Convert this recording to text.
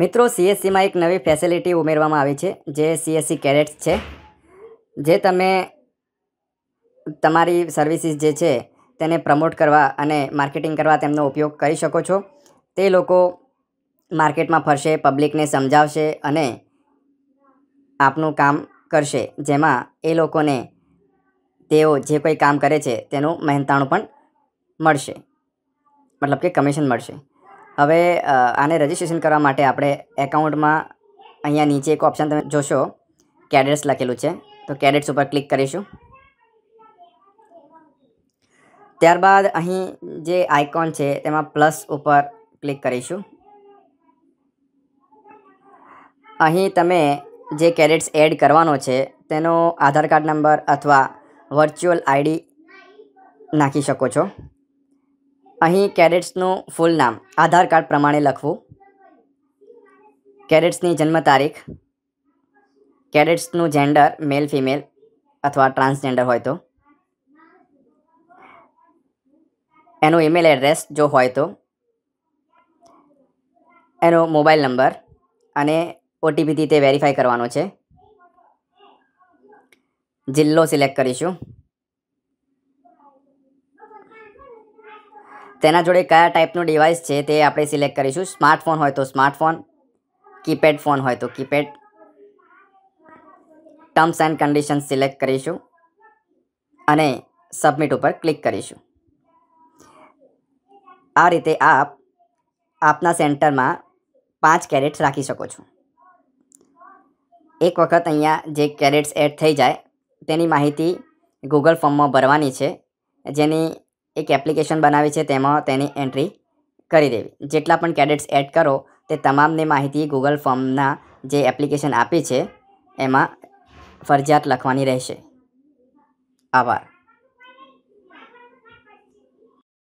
મિત્રો સીએસસીમાં એક નવી ફેસિલિટી ઉમેરવામાં આવી છે જે સીએસસી કેરેટ્સ છે જે તમે તમારી સર્વિસીસ જે છે તેને પ્રમોટ કરવા અને માર્કેટિંગ કરવા તેમનો ઉપયોગ કરી શકો છો તે લોકો માર્કેટમાં ફરશે પબ્લિકને સમજાવશે અને આપનું કામ કરશે જેમાં એ લોકોને તેઓ જે કોઈ કામ કરે છે તેનું મહેનતાણું પણ મળશે મતલબ કે કમિશન મળશે હવે આને રજિસ્ટ્રેશન કરવા માટે આપણે એકાઉન્ટમાં અહીંયા નીચે એક ઓપ્શન તમે જોશો કેડેટ્સ લખેલું છે તો કેડેટ્સ ઉપર ક્લિક કરીશું ત્યારબાદ અહીં જે આઇકોન છે તેમાં પ્લસ ઉપર ક્લિક કરીશું અહીં તમે જે કેડેટ્સ એડ કરવાનો છે તેનો આધાર કાર્ડ નંબર અથવા વર્ચ્યુઅલ આઈડી નાખી શકો છો અહીં કેડેટ્સનું ફૂલ નામ આધાર કાર્ડ પ્રમાણે લખવું કેડેટ્સની જન્મ તારીખ કેડેટ્સનું જેન્ડર મેલ ફિમેલ અથવા ટ્રાન્સજેન્ડર હોય તો એનું ઈમેલ એડ્રેસ જો હોય તો એનો મોબાઈલ નંબર અને ઓટીપીથી તે વેરીફાઈ કરવાનો છે જિલ્લો સિલેક્ટ કરીશું તેના જોડે કયા ટાઈપનું ડિવાઇસ છે તે આપણે સિલેક્ટ કરીશું સ્માર્ટફોન હોય તો સ્માર્ટફોન કીપેડ ફોન હોય તો keypad terms and condition select કરીશું અને સબમિટ ઉપર ક્લિક કરીશું આ રીતે આપ આપના સેન્ટરમાં પાંચ કેરેટ રાખી શકો છો એક વખત અહીંયા જે કેરેટ્સ એડ થઈ જાય તેની માહિતી ગૂગલ ફોર્મમાં ભરવાની છે જેની એક એપ્લિકેશન બનાવી છે તેમાં તેની એન્ટ્રી કરી દેવી જેટલા પણ કેડેટ્સ એડ કરો તે તમામને માહિતી ગૂગલ ફોર્મના જે એપ્લિકેશન આપી છે એમાં ફરજિયાત લખવાની રહેશે આભાર